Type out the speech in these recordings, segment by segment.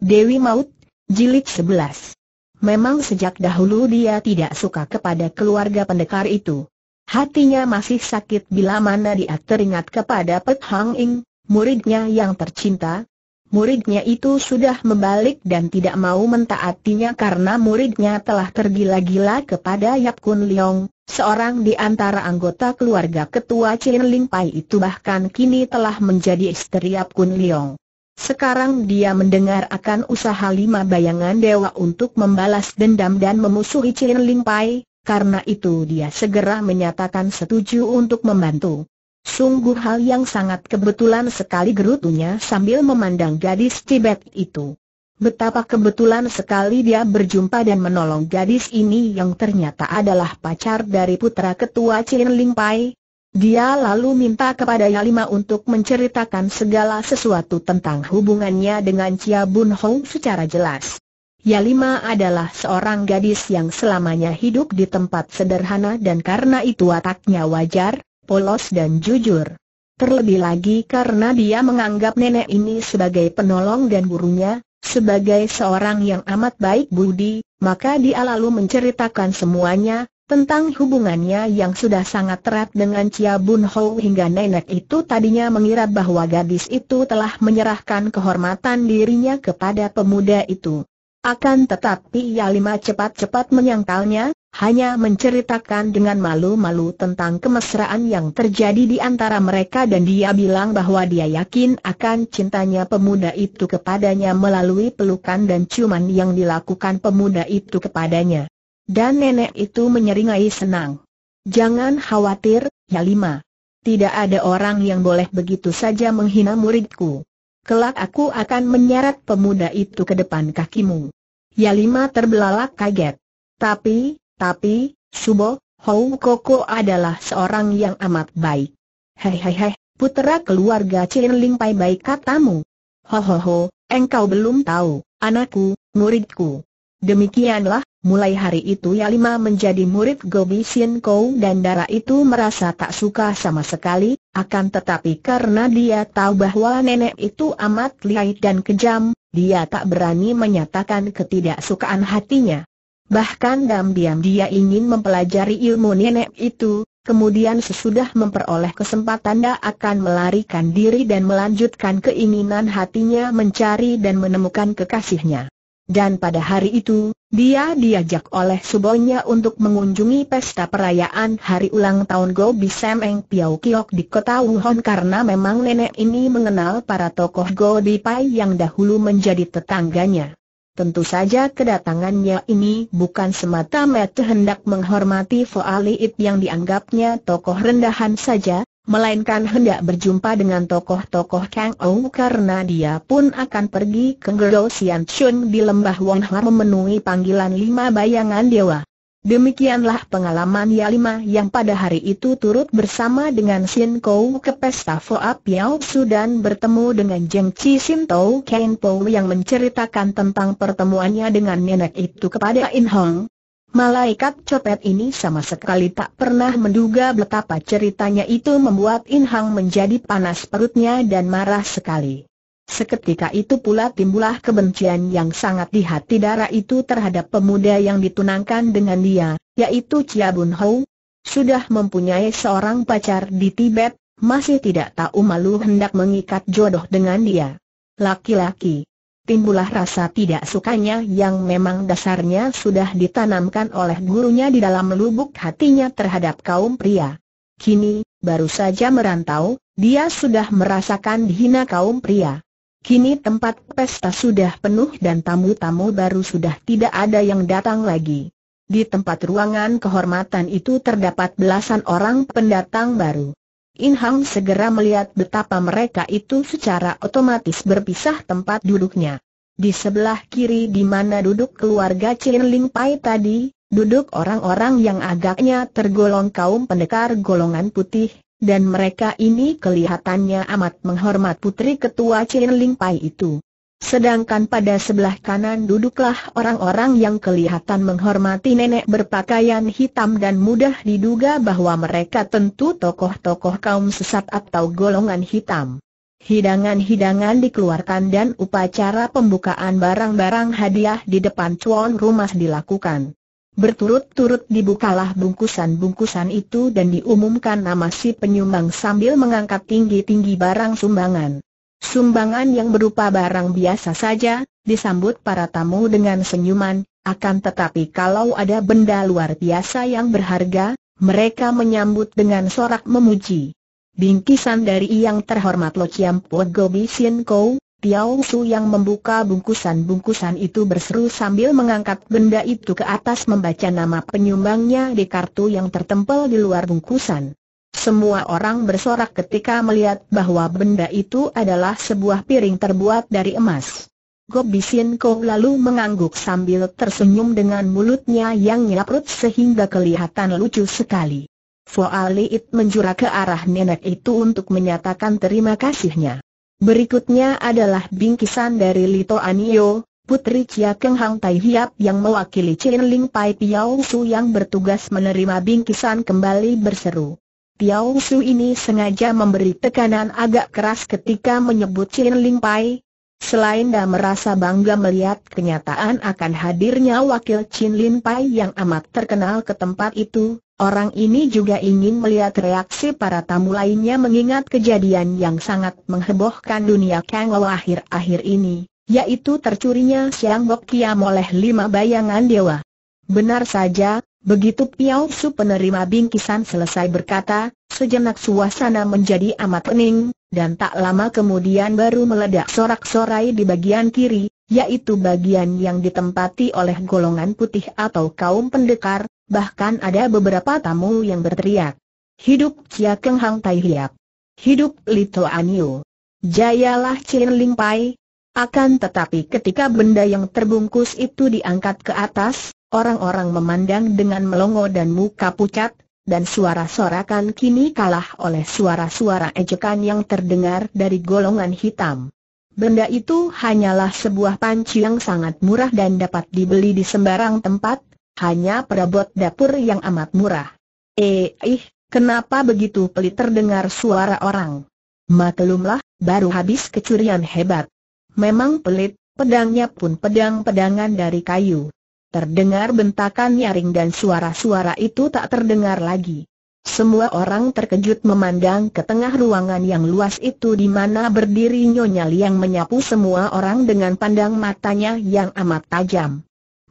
Dewi Maut, Jilid 11 Memang sejak dahulu dia tidak suka kepada keluarga pendekar itu. Hatinya masih sakit bila mana dia teringat kepada Pek Hang Ing, muridnya yang tercinta. Muridnya itu sudah membalik dan tidak mau mentaatinya karena muridnya telah tergila-gila kepada Yap Kun Leong, seorang di antara anggota keluarga ketua Chin Ling Pai itu bahkan kini telah menjadi istri Yap Kun Leong. Sekarang dia mendengar akan usaha lima bayangan dewa untuk membalas dendam dan memusuhi Chin Ling Pai, karena itu dia segera menyatakan setuju untuk membantu. Sungguh hal yang sangat kebetulan sekali gerutunya sambil memandang gadis Tibet itu. Betapa kebetulan sekali dia berjumpa dan menolong gadis ini yang ternyata adalah pacar dari putra ketua Chin Ling Pai, dia lalu minta kepada Yalima untuk menceritakan segala sesuatu tentang hubungannya dengan Chia Bun Hong secara jelas. Yalima adalah seorang gadis yang selamanya hidup di tempat sederhana dan karena itu wataknya wajar, polos dan jujur. Terlebih lagi karena dia menganggap nenek ini sebagai penolong dan gurunya, sebagai seorang yang amat baik budi, maka dia lalu menceritakan semuanya, tentang hubungannya yang sudah sangat erat dengan Chia Bun Ho hingga nenek itu tadinya mengira bahwa gadis itu telah menyerahkan kehormatan dirinya kepada pemuda itu. Akan tetapi ia lima cepat-cepat menyangkalnya, hanya menceritakan dengan malu-malu tentang kemesraan yang terjadi di antara mereka dan dia bilang bahwa dia yakin akan cintanya pemuda itu kepadanya melalui pelukan dan ciuman yang dilakukan pemuda itu kepadanya. Dan nenek itu menyeringai senang. Jangan khawatir, Yalima. Tidak ada orang yang boleh begitu saja menghina muridku. Kelak aku akan menyeret pemuda itu ke depan kakimu. Yalima terbelalak kaget. Tapi, tapi, Subo, Hou Koko adalah seorang yang amat baik. Hei hei hei, putera keluarga Chin Ling Pai baik katamu. ho, engkau belum tahu, anakku, muridku. Demikianlah, mulai hari itu Yalima menjadi murid Gobi Sien Kou dan darah itu merasa tak suka sama sekali, akan tetapi karena dia tahu bahwa nenek itu amat lihai dan kejam, dia tak berani menyatakan ketidaksukaan hatinya. Bahkan diam-diam dia ingin mempelajari ilmu nenek itu, kemudian sesudah memperoleh kesempatan dia akan melarikan diri dan melanjutkan keinginan hatinya mencari dan menemukan kekasihnya. Dan pada hari itu, dia diajak oleh subonya untuk mengunjungi pesta perayaan hari ulang tahun Go Bisem Eng Piau Kiok di kota Wuhan karena memang nenek ini mengenal para tokoh Go Pai yang dahulu menjadi tetangganya. Tentu saja kedatangannya ini bukan semata-mata hendak menghormati Ali It yang dianggapnya tokoh rendahan saja, melainkan hendak berjumpa dengan tokoh-tokoh Kang Ou karena dia pun akan pergi ke Gerou Sian Chun di lembah Wong memenuhi panggilan lima bayangan dewa. Demikianlah pengalaman Yalima yang pada hari itu turut bersama dengan Sin Kou ke pesta Foa Piao Su dan bertemu dengan Jeng Chi Sin Tou Kain Po yang menceritakan tentang pertemuannya dengan nenek itu kepada In Hong. Malaikat copet ini sama sekali tak pernah menduga betapa ceritanya itu membuat Inhang menjadi panas perutnya dan marah sekali. Seketika itu pula timbullah kebencian yang sangat di hati darah itu terhadap pemuda yang ditunangkan dengan dia, yaitu Chia Bun Hou. Sudah mempunyai seorang pacar di Tibet, masih tidak tahu malu hendak mengikat jodoh dengan dia. Laki-laki timbullah rasa tidak sukanya yang memang dasarnya sudah ditanamkan oleh gurunya di dalam lubuk hatinya terhadap kaum pria. Kini, baru saja merantau, dia sudah merasakan dihina kaum pria. Kini tempat pesta sudah penuh dan tamu-tamu baru sudah tidak ada yang datang lagi. Di tempat ruangan kehormatan itu terdapat belasan orang pendatang baru. Inhang segera melihat betapa mereka itu secara otomatis berpisah tempat duduknya. Di sebelah kiri di mana duduk keluarga Chin Ling Pai tadi, duduk orang-orang yang agaknya tergolong kaum pendekar golongan putih, dan mereka ini kelihatannya amat menghormat putri ketua Chin Ling Pai itu. Sedangkan pada sebelah kanan duduklah orang-orang yang kelihatan menghormati nenek berpakaian hitam dan mudah diduga bahwa mereka tentu tokoh-tokoh kaum sesat atau golongan hitam. Hidangan-hidangan dikeluarkan dan upacara pembukaan barang-barang hadiah di depan tuan rumah dilakukan. Berturut-turut dibukalah bungkusan-bungkusan itu dan diumumkan nama si penyumbang sambil mengangkat tinggi-tinggi barang sumbangan. Sumbangan yang berupa barang biasa saja, disambut para tamu dengan senyuman, akan tetapi kalau ada benda luar biasa yang berharga, mereka menyambut dengan sorak memuji. Bingkisan dari yang terhormat Lo Chiam Puat Gobi Sien Kou, Tiao Su yang membuka bungkusan-bungkusan itu berseru sambil mengangkat benda itu ke atas membaca nama penyumbangnya di kartu yang tertempel di luar bungkusan. Semua orang bersorak ketika melihat bahwa benda itu adalah sebuah piring terbuat dari emas. Sien Kou lalu mengangguk sambil tersenyum dengan mulutnya yang nyaprut sehingga kelihatan lucu sekali. Foa Liit ke arah nenek itu untuk menyatakan terima kasihnya. Berikutnya adalah bingkisan dari Lito Anio, Putri Chia Keng Hang Tai Hiap yang mewakili Chin Ling Pai Piao Su yang bertugas menerima bingkisan kembali berseru. Piao Su ini sengaja memberi tekanan agak keras ketika menyebut Chin Ling Pai. Selain dah merasa bangga melihat kenyataan akan hadirnya wakil Chin Ling Pai yang amat terkenal ke tempat itu, Orang ini juga ingin melihat reaksi para tamu lainnya mengingat kejadian yang sangat menghebohkan dunia Kang Lo akhir-akhir ini, yaitu tercurinya Siang Bok Kiam oleh lima bayangan dewa. Benar saja, begitu Piao Su penerima bingkisan selesai berkata, sejenak suasana menjadi amat pening, dan tak lama kemudian baru meledak sorak-sorai di bagian kiri, yaitu bagian yang ditempati oleh golongan putih atau kaum pendekar, bahkan ada beberapa tamu yang berteriak. Hidup Chia Keng Hang Tai Hiap. Hidup Lito Anio. Jayalah Chin Ling Pai. Akan tetapi ketika benda yang terbungkus itu diangkat ke atas, orang-orang memandang dengan melongo dan muka pucat, dan suara sorakan kini kalah oleh suara-suara ejekan yang terdengar dari golongan hitam. Benda itu hanyalah sebuah panci yang sangat murah dan dapat dibeli di sembarang tempat, hanya perabot dapur yang amat murah. Eh, ih, kenapa begitu pelit terdengar suara orang? Maklumlah, baru habis kecurian hebat. Memang pelit, pedangnya pun pedang-pedangan dari kayu. Terdengar bentakan nyaring dan suara-suara itu tak terdengar lagi. Semua orang terkejut memandang ke tengah ruangan yang luas itu di mana berdiri Nyonya Liang menyapu semua orang dengan pandang matanya yang amat tajam.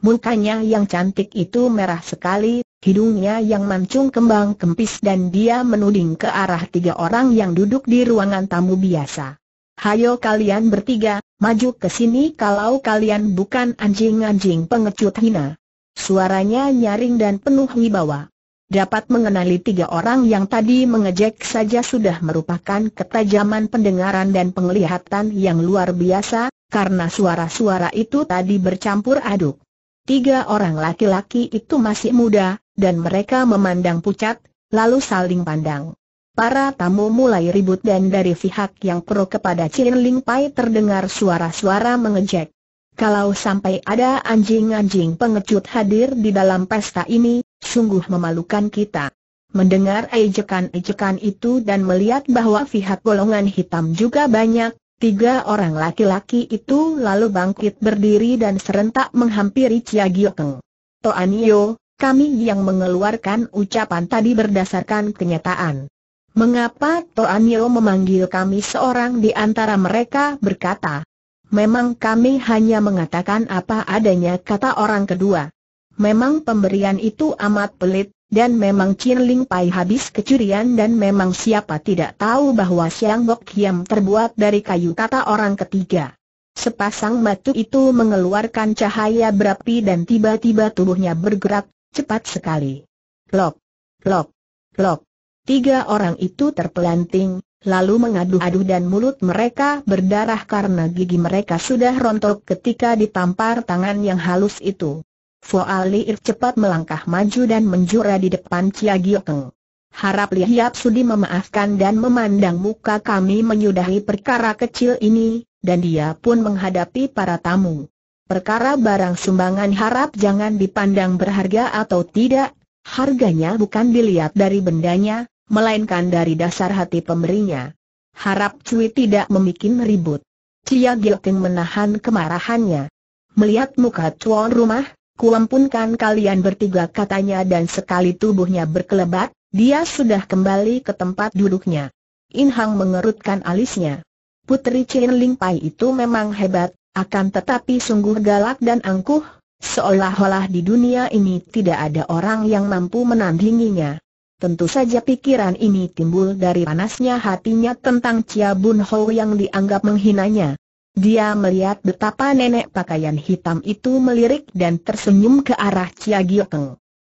Mukanya yang cantik itu merah sekali, hidungnya yang mancung kembang kempis dan dia menuding ke arah tiga orang yang duduk di ruangan tamu biasa. Hayo kalian bertiga, maju ke sini kalau kalian bukan anjing-anjing pengecut hina. Suaranya nyaring dan penuh wibawa. Dapat mengenali tiga orang yang tadi mengejek saja sudah merupakan ketajaman pendengaran dan penglihatan yang luar biasa, karena suara-suara itu tadi bercampur aduk. Tiga orang laki-laki itu masih muda, dan mereka memandang pucat, lalu saling pandang. Para tamu mulai ribut dan dari pihak yang pro kepada Chin Ling Pai terdengar suara-suara mengejek. Kalau sampai ada anjing-anjing pengecut hadir di dalam pesta ini, sungguh memalukan kita. Mendengar ejekan-ejekan itu dan melihat bahwa pihak golongan hitam juga banyak, Tiga orang laki-laki itu lalu bangkit berdiri dan serentak menghampiri Chia Giokeng. Toanio, kami yang mengeluarkan ucapan tadi berdasarkan kenyataan. Mengapa Toanio memanggil kami seorang di antara mereka berkata, Memang kami hanya mengatakan apa adanya kata orang kedua. Memang pemberian itu amat pelit, dan memang Chin Ling Pai habis kecurian dan memang siapa tidak tahu bahwa Siang Bok Hiam terbuat dari kayu kata orang ketiga. Sepasang batu itu mengeluarkan cahaya berapi dan tiba-tiba tubuhnya bergerak, cepat sekali. Lok, lok, lok. Tiga orang itu terpelanting, lalu mengaduh-aduh dan mulut mereka berdarah karena gigi mereka sudah rontok ketika ditampar tangan yang halus itu. Ali Ir cepat melangkah maju dan menjura di depan Cia Giokeng. Harap Hiap Sudi memaafkan dan memandang muka kami menyudahi perkara kecil ini, dan dia pun menghadapi para tamu. Perkara barang sumbangan harap jangan dipandang berharga atau tidak, harganya bukan dilihat dari bendanya, melainkan dari dasar hati pemberinya. Harap Cui tidak membuat ribut. Cia Giokeng menahan kemarahannya. Melihat muka Cuan rumah, kuampunkan kalian bertiga katanya dan sekali tubuhnya berkelebat, dia sudah kembali ke tempat duduknya. In Hang mengerutkan alisnya. Putri Chin Ling Pai itu memang hebat, akan tetapi sungguh galak dan angkuh, seolah-olah di dunia ini tidak ada orang yang mampu menandinginya. Tentu saja pikiran ini timbul dari panasnya hatinya tentang Chia Bun Ho yang dianggap menghinanya. Dia melihat betapa nenek pakaian hitam itu melirik dan tersenyum ke arah Chia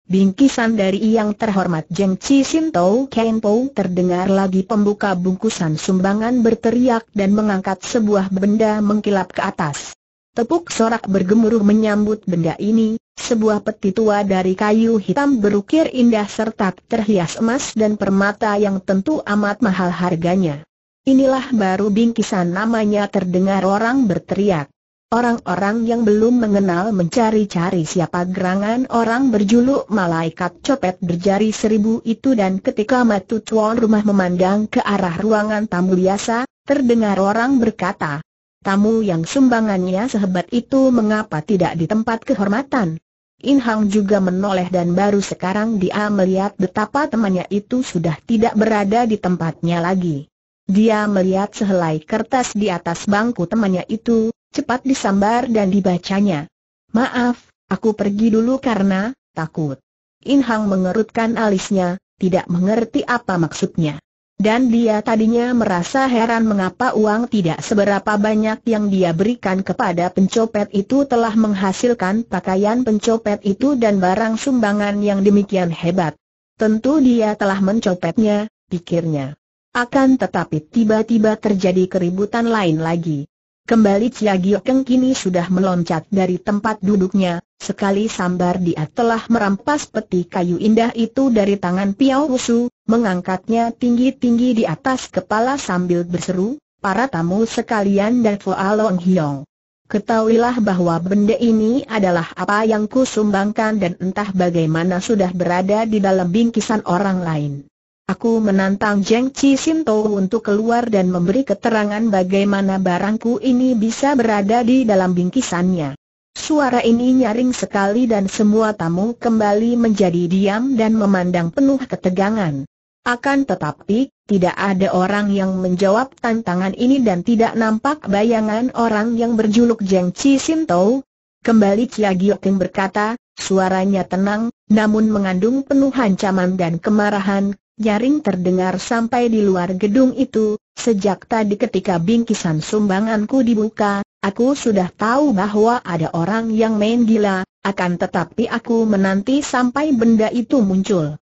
Bingkisan dari yang terhormat Jeng Chi Sin Tau Ken Po terdengar lagi pembuka bungkusan sumbangan berteriak dan mengangkat sebuah benda mengkilap ke atas. Tepuk sorak bergemuruh menyambut benda ini, sebuah peti tua dari kayu hitam berukir indah serta terhias emas dan permata yang tentu amat mahal harganya. Inilah baru bingkisan namanya terdengar orang berteriak. Orang-orang yang belum mengenal mencari-cari siapa gerangan orang berjuluk malaikat copet berjari seribu itu dan ketika matu tuan rumah memandang ke arah ruangan tamu biasa, terdengar orang berkata, tamu yang sumbangannya sehebat itu mengapa tidak di tempat kehormatan? In juga menoleh dan baru sekarang dia melihat betapa temannya itu sudah tidak berada di tempatnya lagi. Dia melihat sehelai kertas di atas bangku temannya itu, cepat disambar dan dibacanya. Maaf, aku pergi dulu karena takut. Inhang mengerutkan alisnya, tidak mengerti apa maksudnya. Dan dia tadinya merasa heran mengapa uang tidak seberapa banyak yang dia berikan kepada pencopet itu telah menghasilkan pakaian pencopet itu dan barang sumbangan yang demikian hebat. Tentu dia telah mencopetnya, pikirnya. Akan tetapi tiba-tiba terjadi keributan lain lagi. Kembali Cia Giokeng kini sudah meloncat dari tempat duduknya, sekali sambar dia telah merampas peti kayu indah itu dari tangan Piao Wusu, mengangkatnya tinggi-tinggi di atas kepala sambil berseru, para tamu sekalian dan Fua Long Hiong. Ketahuilah bahwa benda ini adalah apa yang kusumbangkan dan entah bagaimana sudah berada di dalam bingkisan orang lain. Aku menantang Jeng Chi Tau untuk keluar dan memberi keterangan bagaimana barangku ini bisa berada di dalam bingkisannya. Suara ini nyaring sekali dan semua tamu kembali menjadi diam dan memandang penuh ketegangan. Akan tetapi, tidak ada orang yang menjawab tantangan ini dan tidak nampak bayangan orang yang berjuluk Jeng Chi Tau. Kembali Chia Gioking berkata, suaranya tenang, namun mengandung penuh ancaman dan kemarahan, Jaring terdengar sampai di luar gedung itu, sejak tadi ketika bingkisan sumbanganku dibuka, aku sudah tahu bahwa ada orang yang main gila, akan tetapi aku menanti sampai benda itu muncul.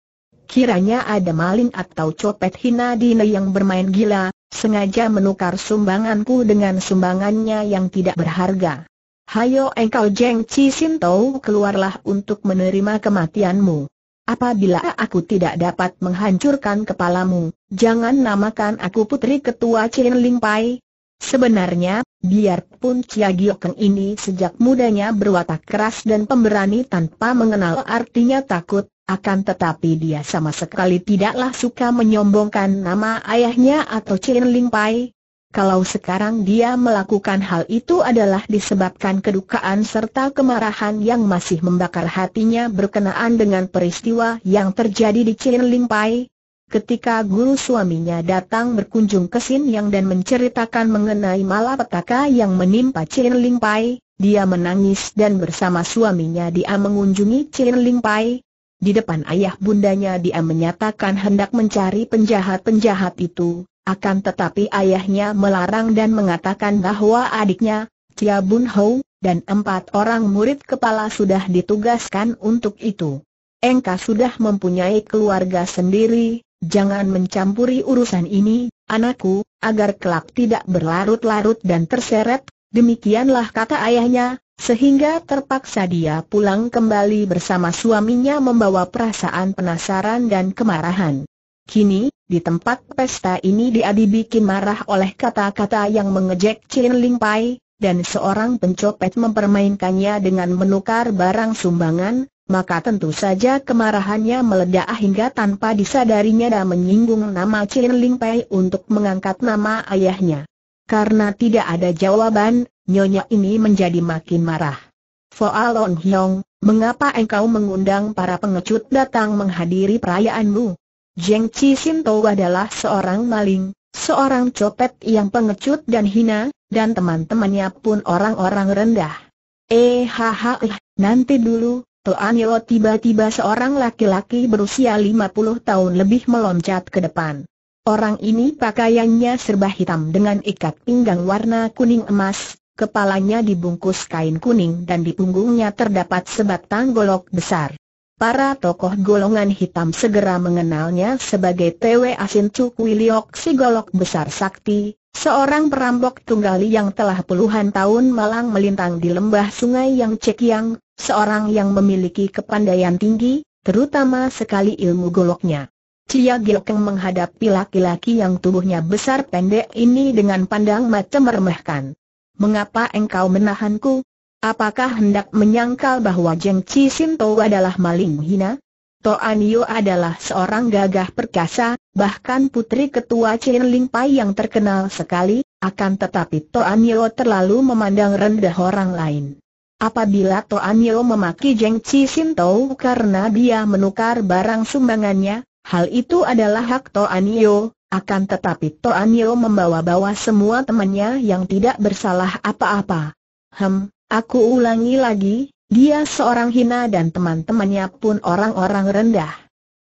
Kiranya ada maling atau copet hina ne yang bermain gila, sengaja menukar sumbanganku dengan sumbangannya yang tidak berharga. Hayo engkau Jeng Chi Tau keluarlah untuk menerima kematianmu. Apabila aku tidak dapat menghancurkan kepalamu, jangan namakan aku putri ketua Chin Ling Pai. Sebenarnya, biarpun Chia Giokeng ini sejak mudanya berwatak keras dan pemberani tanpa mengenal artinya takut, akan tetapi dia sama sekali tidaklah suka menyombongkan nama ayahnya atau Chin Ling Pai, kalau sekarang dia melakukan hal itu adalah disebabkan kedukaan serta kemarahan yang masih membakar hatinya berkenaan dengan peristiwa yang terjadi di Cirling Pai. Ketika guru suaminya datang berkunjung ke Sin Yang dan menceritakan mengenai malapetaka yang menimpa Cirling Pai, dia menangis dan bersama suaminya dia mengunjungi Cirling Di depan ayah bundanya dia menyatakan hendak mencari penjahat-penjahat itu, akan tetapi ayahnya melarang dan mengatakan bahwa adiknya, Chia Bun Hou, dan empat orang murid kepala sudah ditugaskan untuk itu. Engka sudah mempunyai keluarga sendiri, jangan mencampuri urusan ini, anakku, agar kelak tidak berlarut-larut dan terseret, demikianlah kata ayahnya, sehingga terpaksa dia pulang kembali bersama suaminya membawa perasaan penasaran dan kemarahan. Kini, di tempat pesta ini dia dibikin marah oleh kata-kata yang mengejek Chin Ling Pai, dan seorang pencopet mempermainkannya dengan menukar barang sumbangan, maka tentu saja kemarahannya meledak hingga tanpa disadarinya dan menyinggung nama Chin Ling Pai untuk mengangkat nama ayahnya. Karena tidak ada jawaban, nyonya ini menjadi makin marah. Fo Alon Hyong, mengapa engkau mengundang para pengecut datang menghadiri perayaanmu? Jeng Chi Sintou adalah seorang maling, seorang copet yang pengecut dan hina, dan teman-temannya pun orang-orang rendah. Eh ha eh, nanti dulu, Tuan Yo tiba-tiba seorang laki-laki berusia 50 tahun lebih meloncat ke depan. Orang ini pakaiannya serba hitam dengan ikat pinggang warna kuning emas, kepalanya dibungkus kain kuning dan di punggungnya terdapat sebatang golok besar. Para tokoh golongan hitam segera mengenalnya sebagai T.W. Asin Cuk Wiliok si golok besar sakti, seorang perampok tunggal yang telah puluhan tahun malang melintang di lembah sungai yang cekiang, seorang yang memiliki kepandaian tinggi, terutama sekali ilmu goloknya. Cia Gilkeng menghadapi laki-laki yang tubuhnya besar pendek ini dengan pandang macam meremehkan. Mengapa engkau menahanku? Apakah hendak menyangkal bahwa Jeng Chi Sin Tau adalah maling hina? Toan Yo adalah seorang gagah perkasa, bahkan putri ketua Chen Ling Pai yang terkenal sekali, akan tetapi Toan Yo terlalu memandang rendah orang lain. Apabila Toan Yo memaki Jeng Chi Sin Tau karena dia menukar barang sumbangannya, hal itu adalah hak Toan Yo, akan tetapi Toan Yo membawa-bawa semua temannya yang tidak bersalah apa-apa. Hem, Aku ulangi lagi, dia seorang hina dan teman-temannya pun orang-orang rendah.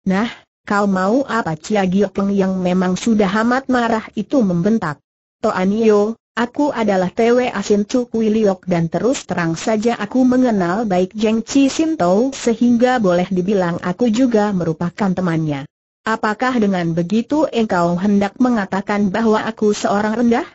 Nah, kau mau apa Cia yang memang sudah amat marah itu membentak? Toanio, aku adalah TW Asin Cuk Wiliok dan terus terang saja aku mengenal baik Jeng Chi Sinto sehingga boleh dibilang aku juga merupakan temannya. Apakah dengan begitu engkau hendak mengatakan bahwa aku seorang rendah?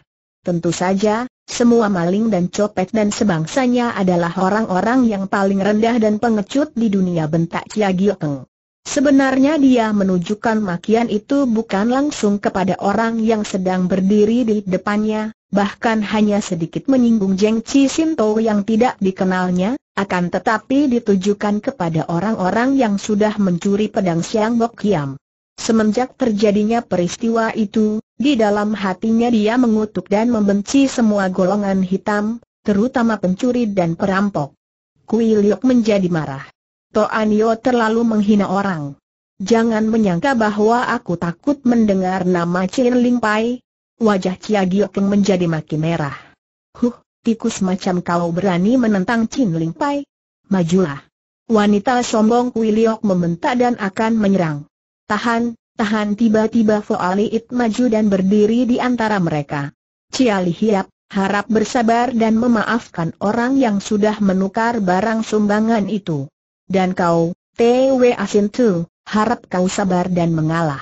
Tentu saja, semua maling dan copet dan sebangsanya adalah orang-orang yang paling rendah dan pengecut di dunia bentak Chia Giokeng. Sebenarnya dia menunjukkan makian itu bukan langsung kepada orang yang sedang berdiri di depannya, bahkan hanya sedikit menyinggung Jeng Chi Sinto yang tidak dikenalnya, akan tetapi ditujukan kepada orang-orang yang sudah mencuri pedang Siang Bok Kiam. Semenjak terjadinya peristiwa itu, di dalam hatinya dia mengutuk dan membenci semua golongan hitam, terutama pencuri dan perampok. Kui Liok menjadi marah. Toanio terlalu menghina orang. Jangan menyangka bahwa aku takut mendengar nama Chin Ling Pai. Wajah Chia yang menjadi makin merah. Huh, tikus macam kau berani menentang Chin Ling Pai? Majulah. Wanita sombong Kui Liok membentak dan akan menyerang. Tahan, Tahan tiba-tiba Fo Foaliit maju dan berdiri di antara mereka. Cialihiap harap bersabar dan memaafkan orang yang sudah menukar barang sumbangan itu. Dan kau, T.W. Asintu, harap kau sabar dan mengalah.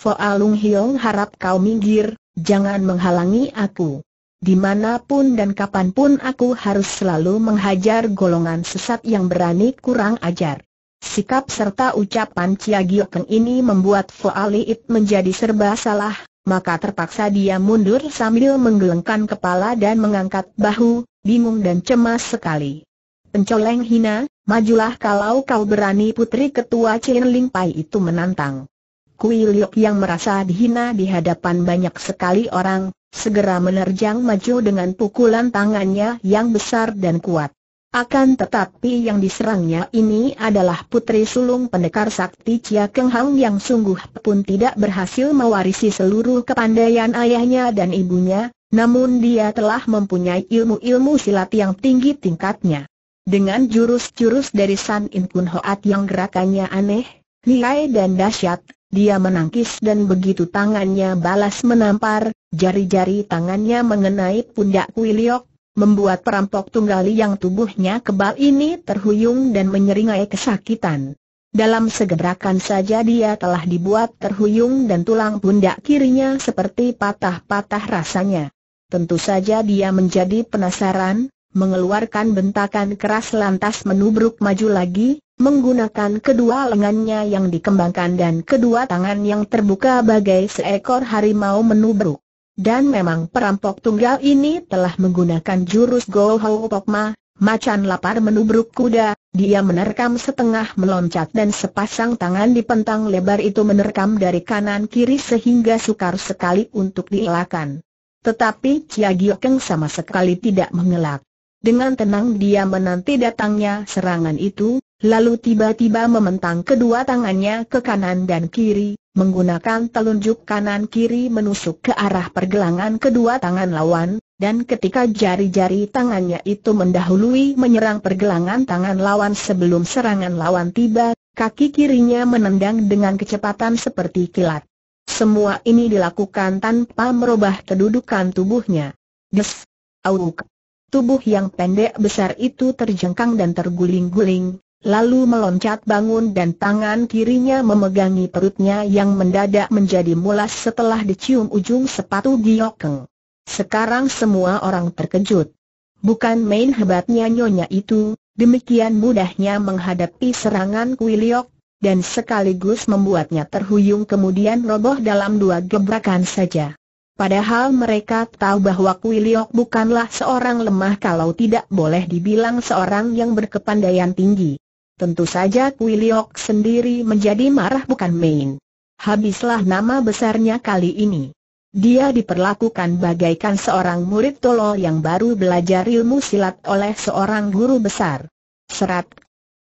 Fo Foalung Hiong harap kau minggir, jangan menghalangi aku. Dimanapun dan kapanpun aku harus selalu menghajar golongan sesat yang berani kurang ajar. Sikap serta ucapan Chia Giokeng ini membuat Foa Liit menjadi serba salah, maka terpaksa dia mundur sambil menggelengkan kepala dan mengangkat bahu, bingung dan cemas sekali. Pencoleng hina, majulah kalau kau berani putri ketua Chin Ling Pai itu menantang. Kui Liok yang merasa dihina di hadapan banyak sekali orang, segera menerjang maju dengan pukulan tangannya yang besar dan kuat. Akan tetapi yang diserangnya ini adalah putri sulung pendekar sakti Chia Keng Hang yang sungguh pun tidak berhasil mewarisi seluruh kepandaian ayahnya dan ibunya, namun dia telah mempunyai ilmu-ilmu silat yang tinggi tingkatnya. Dengan jurus-jurus dari San In Kun Hoat yang gerakannya aneh, nilai dan dahsyat, dia menangkis dan begitu tangannya balas menampar, jari-jari tangannya mengenai pundak Liok, membuat perampok tunggal yang tubuhnya kebal ini terhuyung dan menyeringai kesakitan. Dalam segerakan saja dia telah dibuat terhuyung dan tulang pundak kirinya seperti patah-patah rasanya. Tentu saja dia menjadi penasaran, mengeluarkan bentakan keras lantas menubruk maju lagi, menggunakan kedua lengannya yang dikembangkan dan kedua tangan yang terbuka bagai seekor harimau menubruk. Dan memang perampok tunggal ini telah menggunakan jurus Go Ho Pokma, macan lapar menubruk kuda, dia menerkam setengah meloncat dan sepasang tangan di pentang lebar itu menerkam dari kanan kiri sehingga sukar sekali untuk dielakkan. Tetapi Chia Giokeng sama sekali tidak mengelak. Dengan tenang dia menanti datangnya serangan itu, lalu tiba-tiba mementang kedua tangannya ke kanan dan kiri, Menggunakan telunjuk kanan-kiri menusuk ke arah pergelangan kedua tangan lawan, dan ketika jari-jari tangannya itu mendahului menyerang pergelangan tangan lawan sebelum serangan lawan tiba, kaki kirinya menendang dengan kecepatan seperti kilat. Semua ini dilakukan tanpa merubah kedudukan tubuhnya. Des! Auk! Tubuh yang pendek besar itu terjengkang dan terguling-guling, Lalu meloncat bangun dan tangan kirinya memegangi perutnya yang mendadak menjadi mulas setelah dicium ujung sepatu Giokeng. Sekarang semua orang terkejut. Bukan main hebatnya nyonya itu, demikian mudahnya menghadapi serangan Kuiliok, dan sekaligus membuatnya terhuyung kemudian roboh dalam dua gebrakan saja. Padahal mereka tahu bahwa Kuiliok bukanlah seorang lemah kalau tidak boleh dibilang seorang yang berkepandaian tinggi. Tentu saja Kui Liok sendiri menjadi marah bukan main. Habislah nama besarnya kali ini. Dia diperlakukan bagaikan seorang murid tolol yang baru belajar ilmu silat oleh seorang guru besar. Serat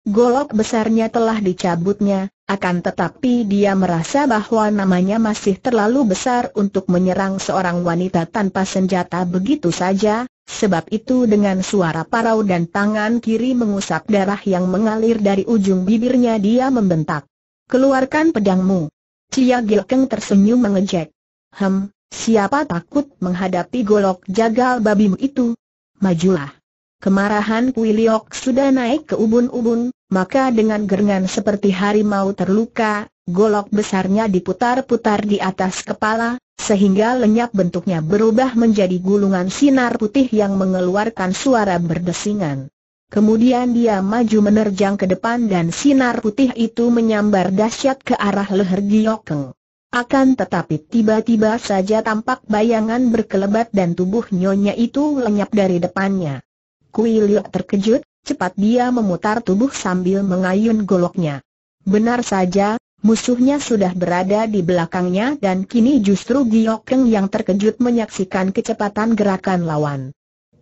golok besarnya telah dicabutnya, akan tetapi dia merasa bahwa namanya masih terlalu besar untuk menyerang seorang wanita tanpa senjata begitu saja, Sebab itu dengan suara parau dan tangan kiri mengusap darah yang mengalir dari ujung bibirnya dia membentak. Keluarkan pedangmu. Cia Gilkeng tersenyum mengejek. Hem, siapa takut menghadapi golok jagal babimu itu? Majulah. Kemarahan Kui sudah naik ke ubun-ubun, maka dengan gerengan seperti harimau terluka, golok besarnya diputar-putar di atas kepala, sehingga lenyap bentuknya berubah menjadi gulungan sinar putih yang mengeluarkan suara berdesingan. Kemudian dia maju menerjang ke depan dan sinar putih itu menyambar dahsyat ke arah leher Giokeng. Akan tetapi tiba-tiba saja tampak bayangan berkelebat dan tubuh nyonya itu lenyap dari depannya. Kui terkejut, cepat dia memutar tubuh sambil mengayun goloknya. Benar saja, Musuhnya sudah berada di belakangnya dan kini justru Giok Keng yang terkejut menyaksikan kecepatan gerakan lawan.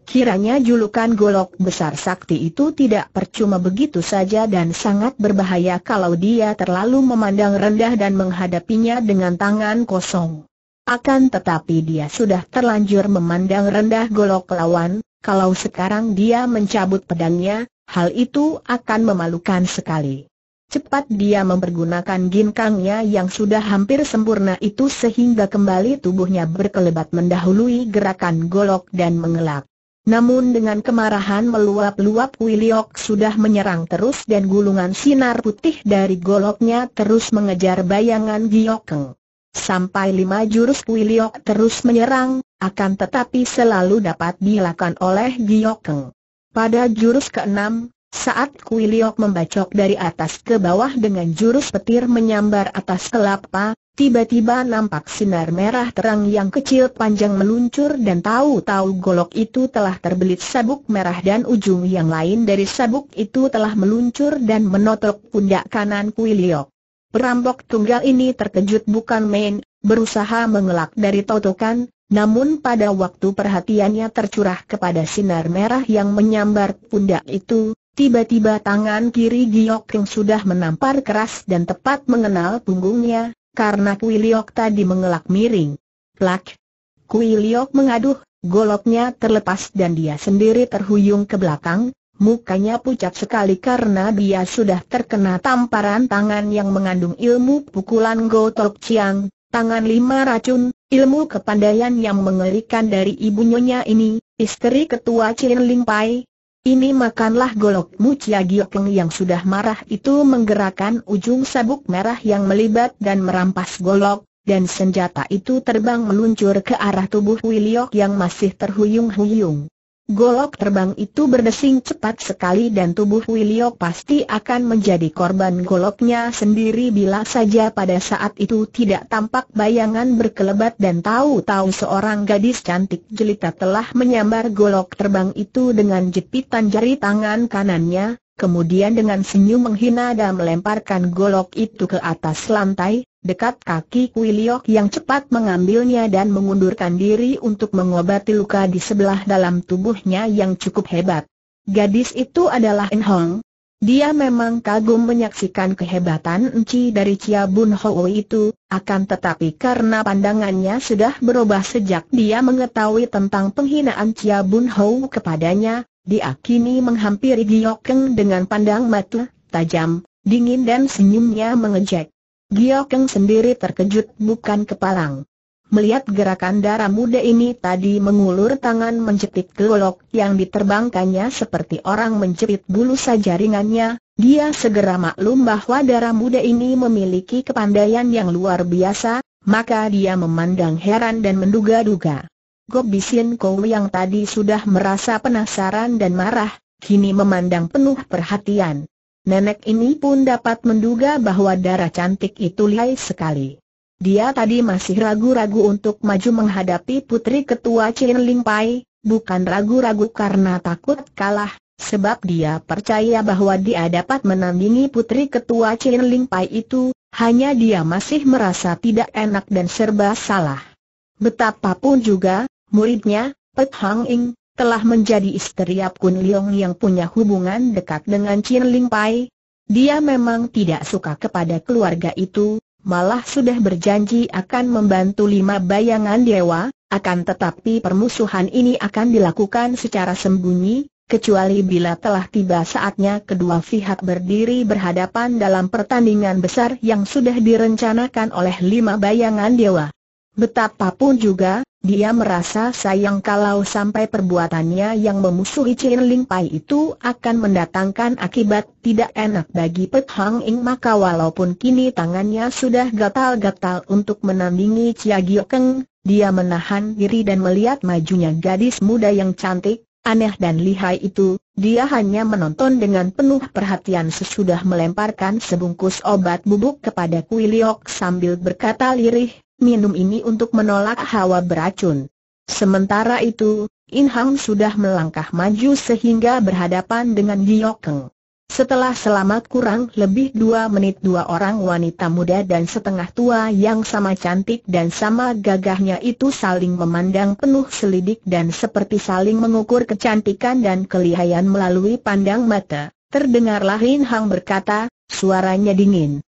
Kiranya julukan golok besar sakti itu tidak percuma begitu saja dan sangat berbahaya kalau dia terlalu memandang rendah dan menghadapinya dengan tangan kosong. Akan tetapi dia sudah terlanjur memandang rendah golok lawan, kalau sekarang dia mencabut pedangnya, hal itu akan memalukan sekali. Cepat dia mempergunakan ginkangnya yang sudah hampir sempurna itu sehingga kembali tubuhnya berkelebat mendahului gerakan golok dan mengelak. Namun dengan kemarahan meluap-luap Wiliok sudah menyerang terus dan gulungan sinar putih dari goloknya terus mengejar bayangan Giokeng. Sampai lima jurus Wiliok terus menyerang, akan tetapi selalu dapat dilakukan oleh Giokeng. Pada jurus keenam, saat Kui Liok membacok dari atas ke bawah dengan jurus petir menyambar atas kelapa, tiba-tiba nampak sinar merah terang yang kecil panjang meluncur dan tahu-tahu golok itu telah terbelit sabuk merah dan ujung yang lain dari sabuk itu telah meluncur dan menotok pundak kanan Kui Liok. Perampok tunggal ini terkejut bukan main, berusaha mengelak dari totokan, namun pada waktu perhatiannya tercurah kepada sinar merah yang menyambar pundak itu, Tiba-tiba tangan kiri Giok yang sudah menampar keras dan tepat mengenal punggungnya, karena Kui Liok tadi mengelak miring. Plak! Kui Liok mengaduh, goloknya terlepas dan dia sendiri terhuyung ke belakang, mukanya pucat sekali karena dia sudah terkena tamparan tangan yang mengandung ilmu pukulan go Gotok Chiang, tangan lima racun, ilmu kepandaian yang mengerikan dari ibunya ini, istri ketua Chin Ling Pai, ini makanlah golokmu Chia Giokeng yang sudah marah itu menggerakkan ujung sabuk merah yang melibat dan merampas golok, dan senjata itu terbang meluncur ke arah tubuh Wiliok yang masih terhuyung-huyung. Golok terbang itu berdesing cepat sekali dan tubuh Wilio pasti akan menjadi korban goloknya sendiri bila saja pada saat itu tidak tampak bayangan berkelebat dan tahu-tahu seorang gadis cantik jelita telah menyambar golok terbang itu dengan jepitan jari tangan kanannya, kemudian dengan senyum menghina dan melemparkan golok itu ke atas lantai, dekat kaki Kui yang cepat mengambilnya dan mengundurkan diri untuk mengobati luka di sebelah dalam tubuhnya yang cukup hebat. Gadis itu adalah En Hong. Dia memang kagum menyaksikan kehebatan Enci dari Cia Bun Ho itu, akan tetapi karena pandangannya sudah berubah sejak dia mengetahui tentang penghinaan Cia Bun Ho kepadanya, dia kini menghampiri Giokeng dengan pandang mata, tajam, dingin dan senyumnya mengejek. Giokeng sendiri terkejut bukan kepalang. Melihat gerakan darah muda ini tadi mengulur tangan menjepit gelok yang diterbangkannya seperti orang menjepit bulu saja ringannya, dia segera maklum bahwa darah muda ini memiliki kepandaian yang luar biasa, maka dia memandang heran dan menduga-duga. Gobisin Kou yang tadi sudah merasa penasaran dan marah, kini memandang penuh perhatian. Nenek ini pun dapat menduga bahwa darah cantik itu lihai sekali. Dia tadi masih ragu-ragu untuk maju menghadapi putri ketua Chin Ling Pai, bukan ragu-ragu karena takut kalah, sebab dia percaya bahwa dia dapat menandingi putri ketua Chin Ling Pai itu, hanya dia masih merasa tidak enak dan serba salah. Betapapun juga, Muridnya, Pek Hang Ing, telah menjadi istri Yap Kun yang punya hubungan dekat dengan Chin Ling Pai. Dia memang tidak suka kepada keluarga itu, malah sudah berjanji akan membantu lima bayangan dewa, akan tetapi permusuhan ini akan dilakukan secara sembunyi, kecuali bila telah tiba saatnya kedua pihak berdiri berhadapan dalam pertandingan besar yang sudah direncanakan oleh lima bayangan dewa. Betapapun juga, dia merasa sayang kalau sampai perbuatannya yang memusuhi Chin Ling Pai itu akan mendatangkan akibat tidak enak bagi Pek Hang Ing maka walaupun kini tangannya sudah gatal-gatal untuk menandingi Chia Gio Keng, dia menahan diri dan melihat majunya gadis muda yang cantik, aneh dan lihai itu, dia hanya menonton dengan penuh perhatian sesudah melemparkan sebungkus obat bubuk kepada Kui Liok sambil berkata lirih, minum ini untuk menolak hawa beracun. Sementara itu, In Hang sudah melangkah maju sehingga berhadapan dengan Giokeng. Setelah selamat kurang lebih dua menit dua orang wanita muda dan setengah tua yang sama cantik dan sama gagahnya itu saling memandang penuh selidik dan seperti saling mengukur kecantikan dan kelihayan melalui pandang mata, terdengarlah In Hang berkata, suaranya dingin.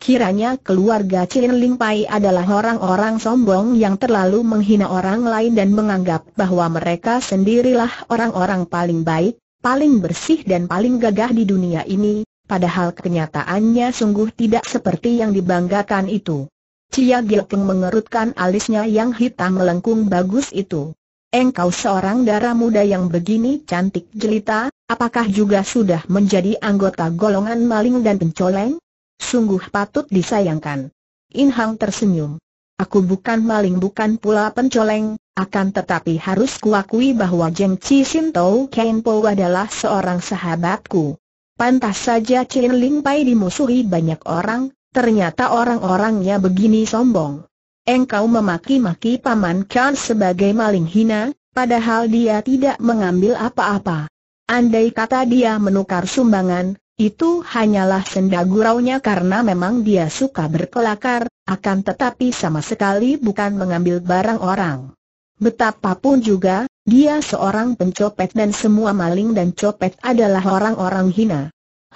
Kiranya keluarga Chin Ling Pai adalah orang-orang sombong yang terlalu menghina orang lain dan menganggap bahwa mereka sendirilah orang-orang paling baik, paling bersih dan paling gagah di dunia ini, padahal kenyataannya sungguh tidak seperti yang dibanggakan itu. Cia Gilkeng mengerutkan alisnya yang hitam melengkung bagus itu. Engkau seorang darah muda yang begini cantik jelita, apakah juga sudah menjadi anggota golongan maling dan pencoleng? Sungguh patut disayangkan. In Hang tersenyum. Aku bukan maling bukan pula pencoleng, akan tetapi harus kuakui bahwa Jeng Chi Sin Tau Ken Po adalah seorang sahabatku. Pantas saja Chin Ling Pai dimusuhi banyak orang, ternyata orang-orangnya begini sombong. Engkau memaki-maki Paman Kan sebagai maling hina, padahal dia tidak mengambil apa-apa. Andai kata dia menukar sumbangan, itu hanyalah senda gurau nya karena memang dia suka berkelakar, akan tetapi sama sekali bukan mengambil barang orang. Betapapun juga, dia seorang pencopet dan semua maling dan copet adalah orang-orang hina.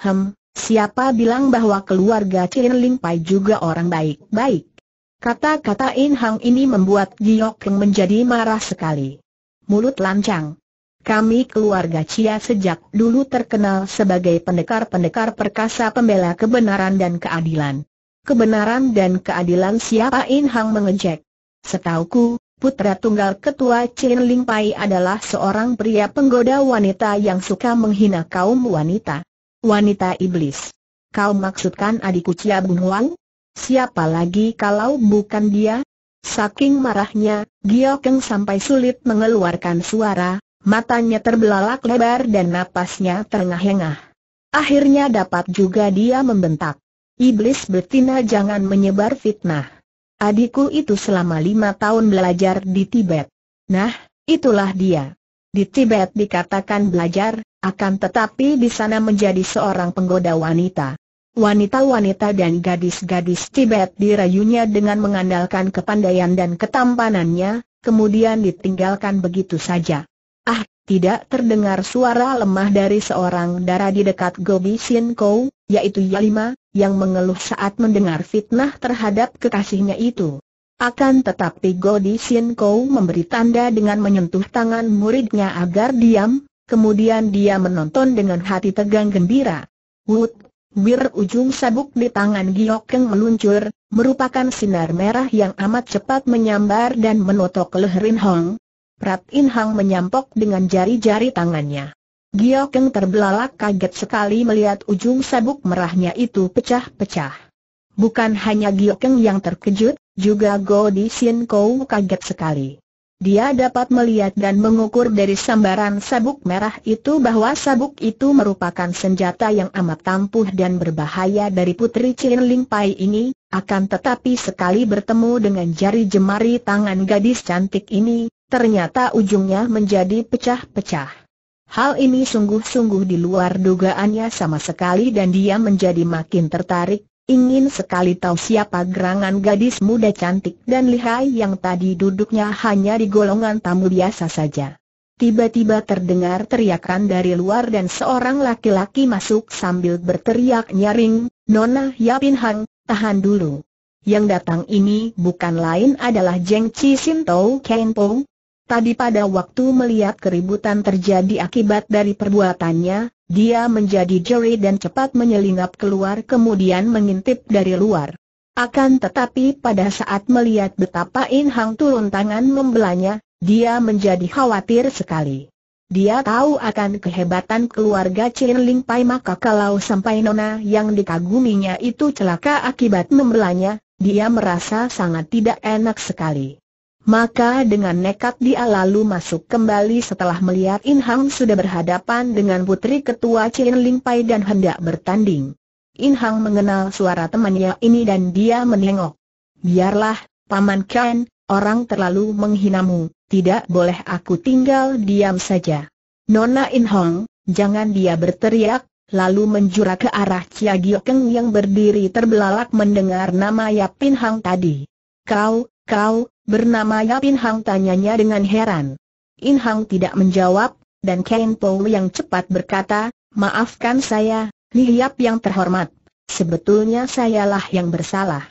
Hem, siapa bilang bahwa keluarga Chin Ling Pai juga orang baik-baik? Kata-kata In Hang ini membuat Giok Keng menjadi marah sekali. Mulut lancang, kami keluarga Cia sejak dulu terkenal sebagai pendekar-pendekar perkasa pembela kebenaran dan keadilan. Kebenaran dan keadilan siapa In Hang mengejek. Setauku, putra tunggal ketua Chin Ling Pai adalah seorang pria penggoda wanita yang suka menghina kaum wanita. Wanita iblis. Kau maksudkan adikku Cia Bun Huang? Siapa lagi kalau bukan dia? Saking marahnya, Giokeng sampai sulit mengeluarkan suara, matanya terbelalak lebar dan napasnya terengah-engah. Akhirnya dapat juga dia membentak. Iblis betina jangan menyebar fitnah. Adikku itu selama lima tahun belajar di Tibet. Nah, itulah dia. Di Tibet dikatakan belajar, akan tetapi di sana menjadi seorang penggoda wanita. Wanita-wanita dan gadis-gadis Tibet dirayunya dengan mengandalkan kepandaian dan ketampanannya, kemudian ditinggalkan begitu saja. Ah, tidak terdengar suara lemah dari seorang darah di dekat Gobi Sin Kou, yaitu Yalima, yang mengeluh saat mendengar fitnah terhadap kekasihnya itu. Akan tetapi Gobi Sin Kou memberi tanda dengan menyentuh tangan muridnya agar diam, kemudian dia menonton dengan hati tegang gembira. Wut, wir ujung sabuk di tangan Giokeng meluncur, merupakan sinar merah yang amat cepat menyambar dan menotok leherin Hong, Prat In Hang menyampok dengan jari-jari tangannya. Gio Keng terbelalak kaget sekali melihat ujung sabuk merahnya itu pecah-pecah. Bukan hanya Gio Keng yang terkejut, juga Go Di Sien Kou kaget sekali. Dia dapat melihat dan mengukur dari sambaran sabuk merah itu bahwa sabuk itu merupakan senjata yang amat tampuh dan berbahaya dari putri Chin Ling Pai ini, akan tetapi sekali bertemu dengan jari jemari tangan gadis cantik ini, ternyata ujungnya menjadi pecah-pecah. Hal ini sungguh-sungguh di luar dugaannya sama sekali dan dia menjadi makin tertarik, ingin sekali tahu siapa gerangan gadis muda cantik dan lihai yang tadi duduknya hanya di golongan tamu biasa saja. Tiba-tiba terdengar teriakan dari luar dan seorang laki-laki masuk sambil berteriak nyaring, Nona Yapin Hang, tahan dulu. Yang datang ini bukan lain adalah Jeng Chi Sin Tau Ken Pong, Tadi pada waktu melihat keributan terjadi akibat dari perbuatannya, dia menjadi jeri dan cepat menyelinap keluar kemudian mengintip dari luar. Akan tetapi pada saat melihat betapa In Hang turun tangan membelanya, dia menjadi khawatir sekali. Dia tahu akan kehebatan keluarga Chin Ling Pai maka kalau sampai Nona yang dikaguminya itu celaka akibat membelanya, dia merasa sangat tidak enak sekali. Maka dengan nekat dia lalu masuk kembali setelah melihat In Hang sudah berhadapan dengan putri ketua Chin Ling Pai dan hendak bertanding. In Hang mengenal suara temannya ini dan dia menengok. Biarlah, Paman Ken, orang terlalu menghinamu, tidak boleh aku tinggal diam saja. Nona In Hang, jangan dia berteriak, lalu menjura ke arah Chia Giokeng yang berdiri terbelalak mendengar nama Yap Yapin Hang tadi. Kau, kau, Bernama Yapin Hang tanyanya dengan heran. In Hang tidak menjawab, dan Ken Po yang cepat berkata, maafkan saya, Li Yap yang terhormat. Sebetulnya sayalah yang bersalah.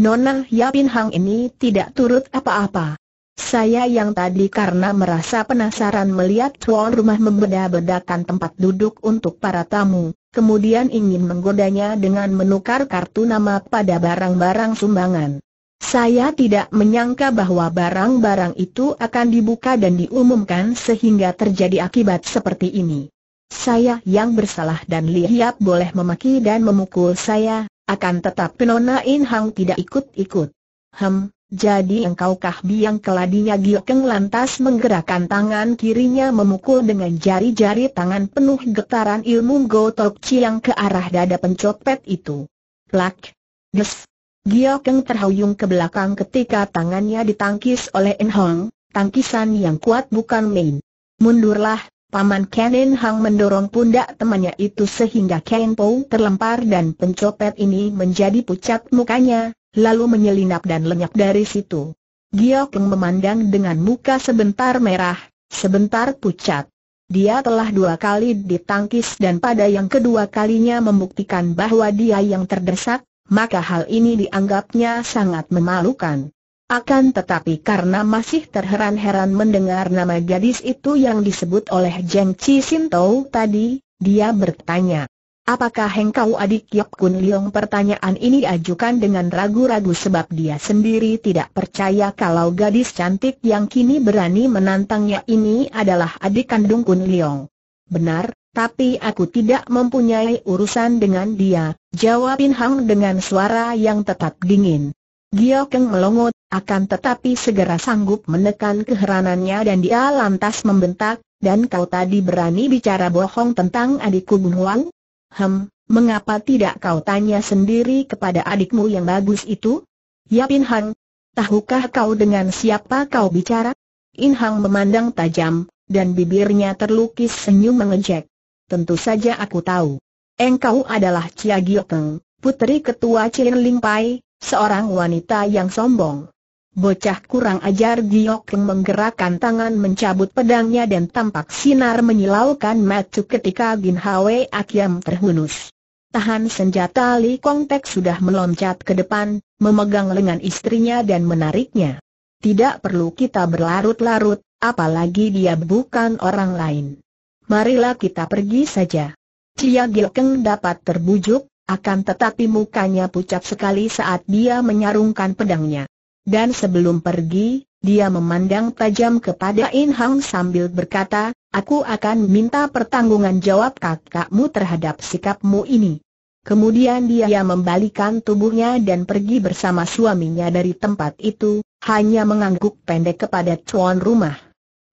Nona Yapin Hang ini tidak turut apa-apa. Saya yang tadi karena merasa penasaran melihat tuan rumah membeda-bedakan tempat duduk untuk para tamu, kemudian ingin menggodanya dengan menukar kartu nama pada barang-barang sumbangan. Saya tidak menyangka bahwa barang-barang itu akan dibuka dan diumumkan sehingga terjadi akibat seperti ini. Saya yang bersalah dan lihat boleh memaki dan memukul saya, akan tetap Nona In Hang tidak ikut-ikut. Hem, jadi engkaukah biang keladinya Giokeng lantas menggerakkan tangan kirinya memukul dengan jari-jari tangan penuh getaran ilmu Gotok Chiang ke arah dada pencopet itu. Plak! Des! Gio Keng terhuyung ke belakang ketika tangannya ditangkis oleh En Hong, tangkisan yang kuat bukan main. Mundurlah, Paman Kenen Hang mendorong pundak temannya itu sehingga Ken Po terlempar dan pencopet ini menjadi pucat mukanya, lalu menyelinap dan lenyap dari situ. Gio Keng memandang dengan muka sebentar merah, sebentar pucat. Dia telah dua kali ditangkis dan pada yang kedua kalinya membuktikan bahwa dia yang terdesak, maka hal ini dianggapnya sangat memalukan. Akan tetapi karena masih terheran-heran mendengar nama gadis itu yang disebut oleh Jeng Chi Tau tadi, dia bertanya. Apakah engkau adik Yok Kun Leong? Pertanyaan ini diajukan dengan ragu-ragu sebab dia sendiri tidak percaya kalau gadis cantik yang kini berani menantangnya ini adalah adik kandung Kun Leong. Benar, tapi aku tidak mempunyai urusan dengan dia, jawab Hang dengan suara yang tetap dingin. Gio Keng melongot, akan tetapi segera sanggup menekan keheranannya dan dia lantas membentak, dan kau tadi berani bicara bohong tentang adikku Bun Huang? Hem, mengapa tidak kau tanya sendiri kepada adikmu yang bagus itu? Ya Pin Hang, tahukah kau dengan siapa kau bicara? In Hang memandang tajam, dan bibirnya terlukis senyum mengejek tentu saja aku tahu. Engkau adalah Chia Giokeng, putri ketua Chin Ling Pai, seorang wanita yang sombong. Bocah kurang ajar Giokeng menggerakkan tangan mencabut pedangnya dan tampak sinar menyilaukan matu ketika Gin Hwe Akiam terhunus. Tahan senjata Li Kong Tek sudah meloncat ke depan, memegang lengan istrinya dan menariknya. Tidak perlu kita berlarut-larut, apalagi dia bukan orang lain marilah kita pergi saja. Cia Gilkeng dapat terbujuk, akan tetapi mukanya pucat sekali saat dia menyarungkan pedangnya. Dan sebelum pergi, dia memandang tajam kepada In Hang sambil berkata, aku akan minta pertanggungan jawab kakakmu terhadap sikapmu ini. Kemudian dia membalikan tubuhnya dan pergi bersama suaminya dari tempat itu, hanya mengangguk pendek kepada tuan rumah.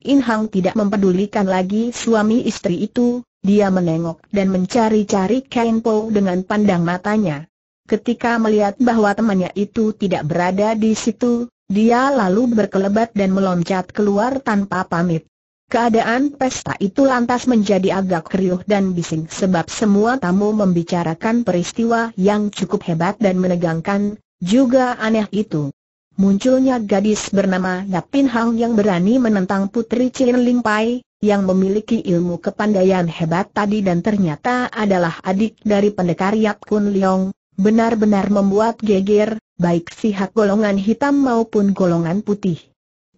In Hang tidak mempedulikan lagi suami istri itu, dia menengok dan mencari-cari Ken Po dengan pandang matanya. Ketika melihat bahwa temannya itu tidak berada di situ, dia lalu berkelebat dan meloncat keluar tanpa pamit. Keadaan pesta itu lantas menjadi agak keriuh dan bising sebab semua tamu membicarakan peristiwa yang cukup hebat dan menegangkan, juga aneh itu munculnya gadis bernama Dapin Hang yang berani menentang Putri Chin Ling Pai, yang memiliki ilmu kepandaian hebat tadi dan ternyata adalah adik dari pendekar Yap Kun Leong, benar-benar membuat geger, baik sihat golongan hitam maupun golongan putih.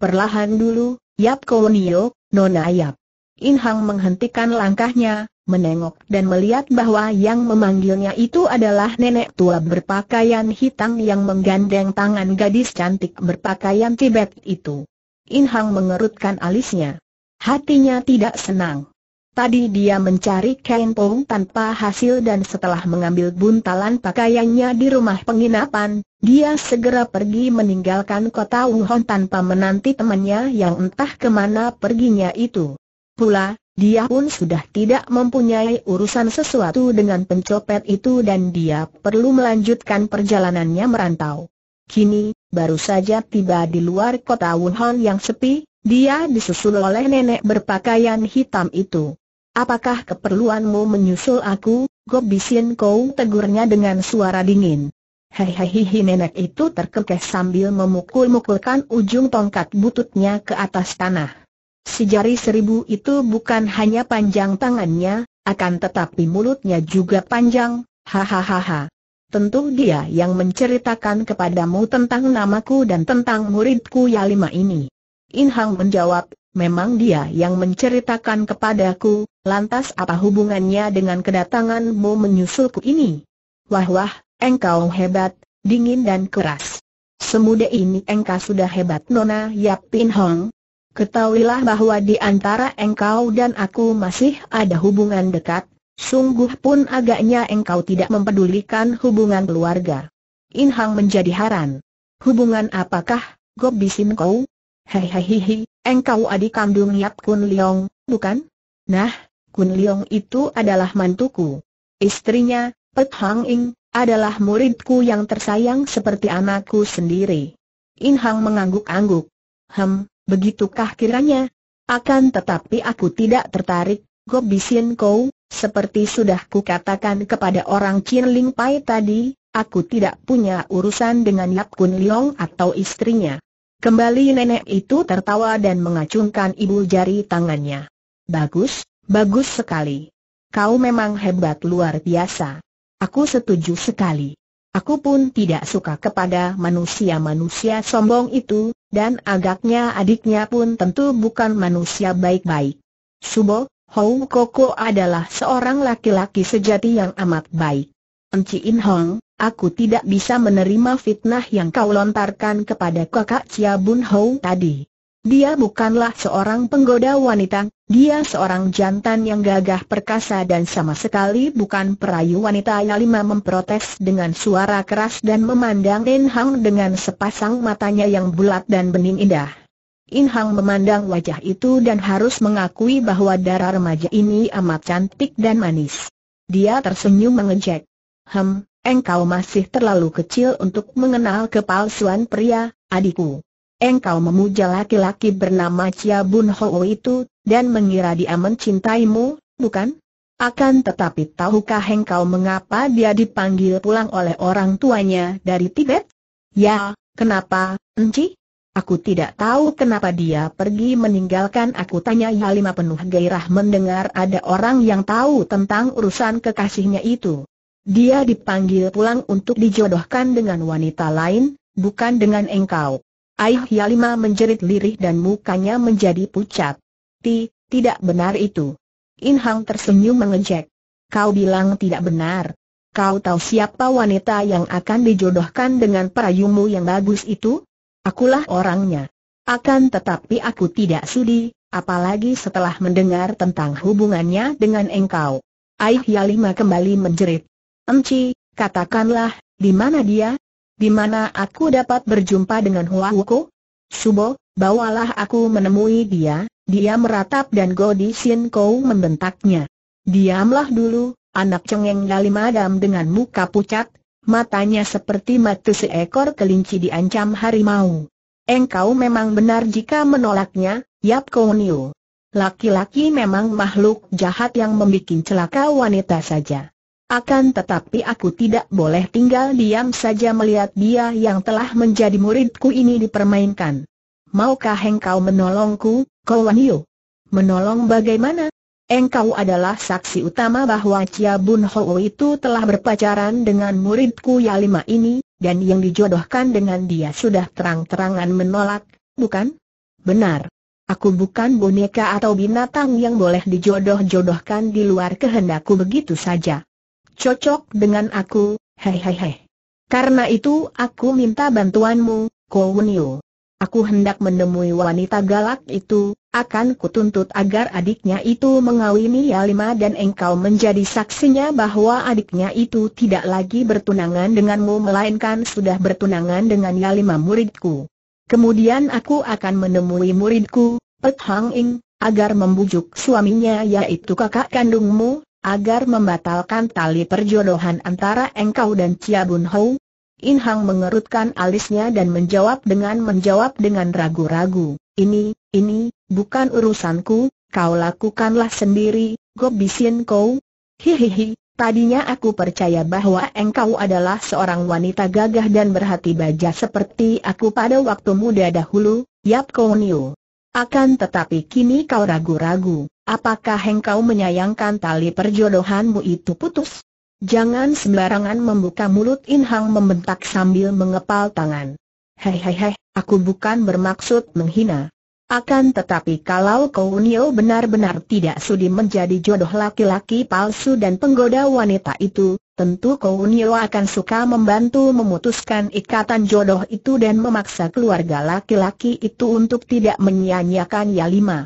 Perlahan dulu, Yap Leong, Nona Yap. In Hang menghentikan langkahnya, menengok dan melihat bahwa yang memanggilnya itu adalah nenek tua berpakaian hitam yang menggandeng tangan gadis cantik berpakaian Tibet itu. Inhang mengerutkan alisnya. Hatinya tidak senang. Tadi dia mencari kain pong tanpa hasil dan setelah mengambil buntalan pakaiannya di rumah penginapan, dia segera pergi meninggalkan kota Wuhan tanpa menanti temannya yang entah kemana perginya itu. Pula, dia pun sudah tidak mempunyai urusan sesuatu dengan pencopet itu dan dia perlu melanjutkan perjalanannya merantau. Kini, baru saja tiba di luar kota Wuhan yang sepi, dia disusul oleh nenek berpakaian hitam itu. Apakah keperluanmu menyusul aku, Gobisin Kau tegurnya dengan suara dingin. Hehehehe nenek itu terkekeh sambil memukul-mukulkan ujung tongkat bututnya ke atas tanah. Si jari seribu itu bukan hanya panjang tangannya, akan tetapi mulutnya juga panjang, hahaha. Tentu dia yang menceritakan kepadamu tentang namaku dan tentang muridku Yalima ini. In Hang menjawab, memang dia yang menceritakan kepadaku, lantas apa hubungannya dengan kedatanganmu menyusulku ini? Wah wah, engkau hebat, dingin dan keras. Semudah ini engkau sudah hebat Nona Yap Pin Hong, Ketahuilah bahwa di antara engkau dan aku masih ada hubungan dekat, sungguh pun agaknya engkau tidak mempedulikan hubungan keluarga. In Hang menjadi haran. Hubungan apakah, Gobi Sim kau? Hehehehe, engkau adik kandung Yap Kun Leong, bukan? Nah, Kun Leong itu adalah mantuku. Istrinya, Pet Hang Ing, adalah muridku yang tersayang seperti anakku sendiri. In Hang mengangguk-angguk. Hem, Begitukah kiranya? Akan tetapi aku tidak tertarik, Sien Kau, seperti sudah kukatakan kepada orang Chin Ling Pai tadi, aku tidak punya urusan dengan Yap Kun Leong atau istrinya. Kembali nenek itu tertawa dan mengacungkan ibu jari tangannya. Bagus, bagus sekali. Kau memang hebat luar biasa. Aku setuju sekali. Aku pun tidak suka kepada manusia-manusia sombong itu, dan agaknya adiknya pun tentu bukan manusia baik-baik. Subo, Hou Koko adalah seorang laki-laki sejati yang amat baik. In Hong, aku tidak bisa menerima fitnah yang kau lontarkan kepada kakak Cia Bun Hou tadi. Dia bukanlah seorang penggoda wanita, dia seorang jantan yang gagah perkasa dan sama sekali bukan perayu wanita Yalima memprotes dengan suara keras dan memandang In Hang dengan sepasang matanya yang bulat dan bening indah. In Hang memandang wajah itu dan harus mengakui bahwa darah remaja ini amat cantik dan manis. Dia tersenyum mengejek. Hem, engkau masih terlalu kecil untuk mengenal kepalsuan pria, adikku engkau memuja laki-laki bernama Chia Bun Ho itu, dan mengira dia mencintaimu, bukan? Akan tetapi tahukah engkau mengapa dia dipanggil pulang oleh orang tuanya dari Tibet? Ya, kenapa, Enci? Aku tidak tahu kenapa dia pergi meninggalkan aku tanya Yalima penuh gairah mendengar ada orang yang tahu tentang urusan kekasihnya itu. Dia dipanggil pulang untuk dijodohkan dengan wanita lain, bukan dengan engkau. Aih Yalima menjerit lirih dan mukanya menjadi pucat. Ti, tidak benar itu. In Hang tersenyum mengejek. Kau bilang tidak benar. Kau tahu siapa wanita yang akan dijodohkan dengan perayumu yang bagus itu? Akulah orangnya. Akan tetapi aku tidak sudi, apalagi setelah mendengar tentang hubungannya dengan engkau. Aih Yalima kembali menjerit. Enci, katakanlah, di mana dia? di mana aku dapat berjumpa dengan Hua Wuko? Subo, bawalah aku menemui dia, dia meratap dan Godi Xin Kou membentaknya. Diamlah dulu, anak cengeng Madam dengan muka pucat, matanya seperti mata seekor kelinci diancam harimau. Engkau memang benar jika menolaknya, Yap Kounio. Laki-laki memang makhluk jahat yang membuat celaka wanita saja. Akan tetapi aku tidak boleh tinggal diam saja melihat dia yang telah menjadi muridku ini dipermainkan. Maukah engkau menolongku, Kowanio? Menolong bagaimana? Engkau adalah saksi utama bahwa Chia Bun Ho itu telah berpacaran dengan muridku Yalima ini, dan yang dijodohkan dengan dia sudah terang-terangan menolak, bukan? Benar. Aku bukan boneka atau binatang yang boleh dijodoh-jodohkan di luar kehendakku begitu saja cocok dengan aku, hei hei hei. Karena itu aku minta bantuanmu, Kowunio. Aku hendak menemui wanita galak itu, akan kutuntut agar adiknya itu mengawini Yalima dan engkau menjadi saksinya bahwa adiknya itu tidak lagi bertunangan denganmu melainkan sudah bertunangan dengan Yalima muridku. Kemudian aku akan menemui muridku, Pet Hang Ing, agar membujuk suaminya yaitu kakak kandungmu, agar membatalkan tali perjodohan antara engkau dan Chia Bun Hou? In Hang mengerutkan alisnya dan menjawab dengan menjawab dengan ragu-ragu, ini, ini, bukan urusanku, kau lakukanlah sendiri, gobisin kau. Hihihi, tadinya aku percaya bahwa engkau adalah seorang wanita gagah dan berhati baja seperti aku pada waktu muda dahulu, Yap Niu. Akan tetapi kini kau ragu-ragu. Apakah engkau menyayangkan tali perjodohanmu itu putus? Jangan sembarangan membuka mulut Inhang membentak sambil mengepal tangan. Hei hei hei, aku bukan bermaksud menghina. Akan tetapi kalau kau Nio benar-benar tidak sudi menjadi jodoh laki-laki palsu dan penggoda wanita itu, tentu kau Nio akan suka membantu memutuskan ikatan jodoh itu dan memaksa keluarga laki-laki itu untuk tidak menyanyiakan Yalima.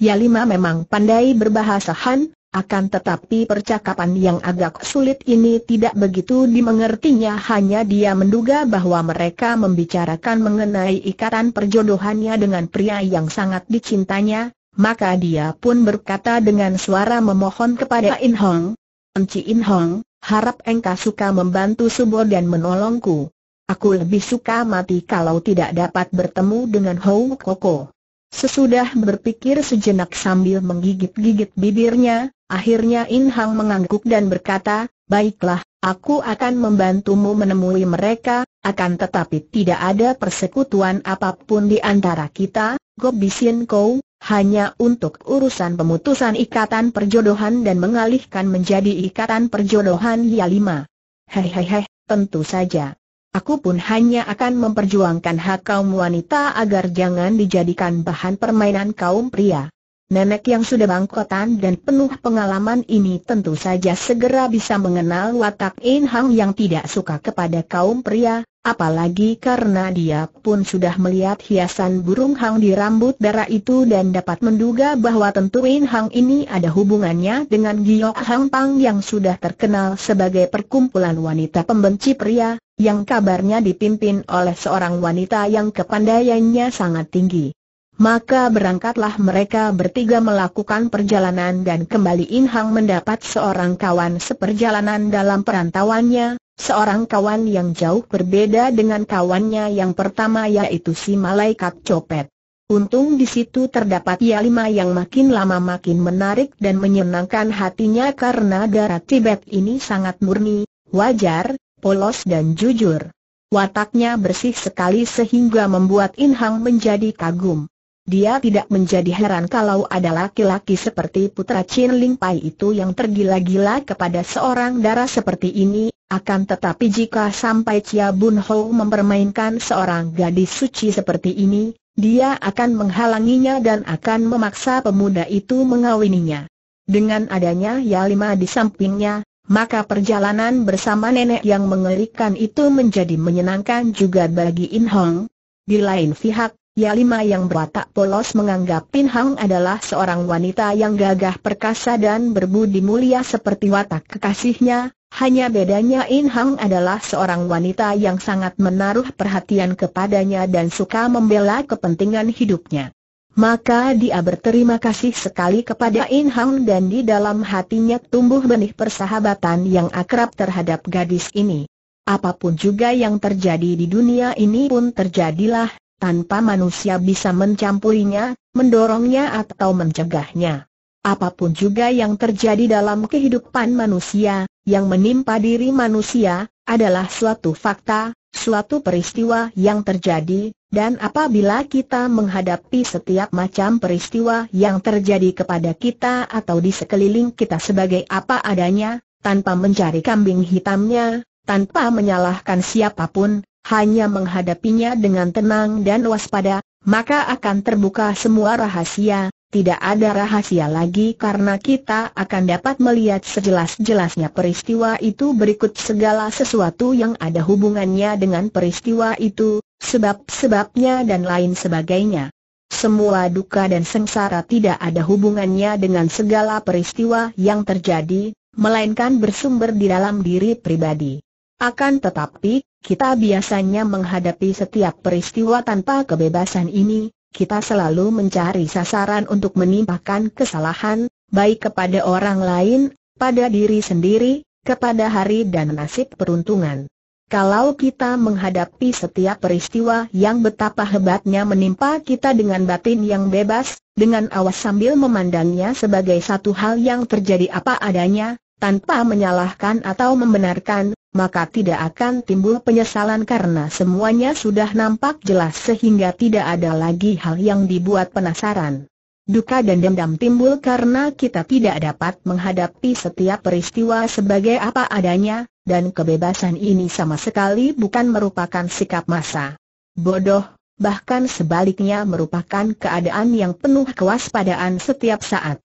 Yalima memang pandai berbahasa Han, akan tetapi percakapan yang agak sulit ini tidak begitu dimengertinya hanya dia menduga bahwa mereka membicarakan mengenai ikatan perjodohannya dengan pria yang sangat dicintanya, maka dia pun berkata dengan suara memohon kepada In Hong, Enci In Hong, harap engkau suka membantu Subo dan menolongku. Aku lebih suka mati kalau tidak dapat bertemu dengan Hou Koko. Sesudah berpikir sejenak sambil menggigit-gigit bibirnya, akhirnya In Hang mengangguk dan berkata, Baiklah, aku akan membantumu menemui mereka, akan tetapi tidak ada persekutuan apapun di antara kita, Gobisin Kou, hanya untuk urusan pemutusan ikatan perjodohan dan mengalihkan menjadi ikatan perjodohan ya lima. Hehehe, tentu saja. Aku pun hanya akan memperjuangkan hak kaum wanita agar jangan dijadikan bahan permainan kaum pria. Nenek yang sudah bangkotan dan penuh pengalaman ini tentu saja segera bisa mengenal watak In Hang yang tidak suka kepada kaum pria, apalagi karena dia pun sudah melihat hiasan burung Hang di rambut darah itu dan dapat menduga bahwa tentu In Hang ini ada hubungannya dengan Giok Hang Pang yang sudah terkenal sebagai perkumpulan wanita pembenci pria, yang kabarnya dipimpin oleh seorang wanita yang kepandaiannya sangat tinggi. Maka berangkatlah mereka bertiga melakukan perjalanan dan kembali In Hang mendapat seorang kawan seperjalanan dalam perantauannya, seorang kawan yang jauh berbeda dengan kawannya yang pertama yaitu si malaikat copet. Untung di situ terdapat ia yang makin lama makin menarik dan menyenangkan hatinya karena darah Tibet ini sangat murni, wajar, polos dan jujur. Wataknya bersih sekali sehingga membuat In Hang menjadi kagum. Dia tidak menjadi heran kalau ada laki-laki seperti putra Chin Ling Pai itu yang tergila-gila kepada seorang darah seperti ini, akan tetapi jika sampai Chia Bun Ho mempermainkan seorang gadis suci seperti ini, dia akan menghalanginya dan akan memaksa pemuda itu mengawininya. Dengan adanya Yalima di sampingnya, maka perjalanan bersama nenek yang mengerikan itu menjadi menyenangkan juga bagi In Hong. Di lain pihak, Yalima yang berwatak polos menganggap Pin Hang adalah seorang wanita yang gagah perkasa dan berbudi mulia seperti watak kekasihnya, hanya bedanya In Hang adalah seorang wanita yang sangat menaruh perhatian kepadanya dan suka membela kepentingan hidupnya. Maka dia berterima kasih sekali kepada In Hang dan di dalam hatinya tumbuh benih persahabatan yang akrab terhadap gadis ini. Apapun juga yang terjadi di dunia ini pun terjadilah, tanpa manusia bisa mencampurinya, mendorongnya atau mencegahnya. Apapun juga yang terjadi dalam kehidupan manusia, yang menimpa diri manusia, adalah suatu fakta, suatu peristiwa yang terjadi, dan apabila kita menghadapi setiap macam peristiwa yang terjadi kepada kita atau di sekeliling kita sebagai apa adanya, tanpa mencari kambing hitamnya, tanpa menyalahkan siapapun, hanya menghadapinya dengan tenang dan waspada, maka akan terbuka semua rahasia, tidak ada rahasia lagi karena kita akan dapat melihat sejelas-jelasnya peristiwa itu berikut segala sesuatu yang ada hubungannya dengan peristiwa itu, sebab-sebabnya dan lain sebagainya. Semua duka dan sengsara tidak ada hubungannya dengan segala peristiwa yang terjadi, melainkan bersumber di dalam diri pribadi. Akan tetapi, kita biasanya menghadapi setiap peristiwa tanpa kebebasan ini, kita selalu mencari sasaran untuk menimpakan kesalahan, baik kepada orang lain, pada diri sendiri, kepada hari dan nasib peruntungan. Kalau kita menghadapi setiap peristiwa yang betapa hebatnya menimpa kita dengan batin yang bebas, dengan awas sambil memandangnya sebagai satu hal yang terjadi apa adanya, tanpa menyalahkan atau membenarkan, maka tidak akan timbul penyesalan karena semuanya sudah nampak jelas sehingga tidak ada lagi hal yang dibuat penasaran. Duka dan dendam timbul karena kita tidak dapat menghadapi setiap peristiwa sebagai apa adanya, dan kebebasan ini sama sekali bukan merupakan sikap masa. Bodoh, bahkan sebaliknya merupakan keadaan yang penuh kewaspadaan setiap saat.